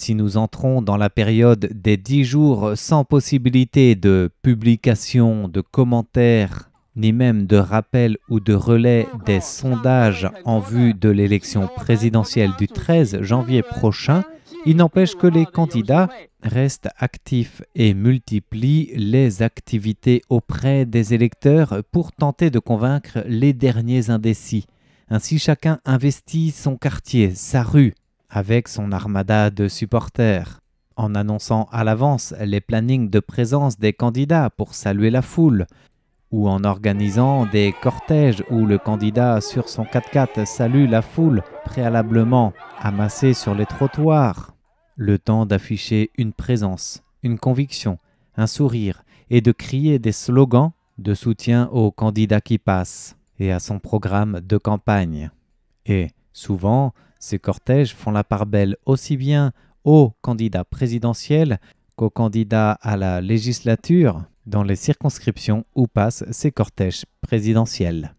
Si nous entrons dans la période des dix jours sans possibilité de publication, de commentaires, ni même de rappel ou de relais des sondages en vue de l'élection présidentielle du 13 janvier prochain, il n'empêche que les candidats restent actifs et multiplient les activités auprès des électeurs pour tenter de convaincre les derniers indécis. Ainsi chacun investit son quartier, sa rue, avec son armada de supporters, en annonçant à l'avance les plannings de présence des candidats pour saluer la foule, ou en organisant des cortèges où le candidat sur son 4x4 salue la foule préalablement amassée sur les trottoirs. Le temps d'afficher une présence, une conviction, un sourire et de crier des slogans de soutien au candidat qui passe et à son programme de campagne. Et Souvent, ces cortèges font la part belle aussi bien aux candidats présidentiels qu'aux candidats à la législature dans les circonscriptions où passent ces cortèges présidentiels.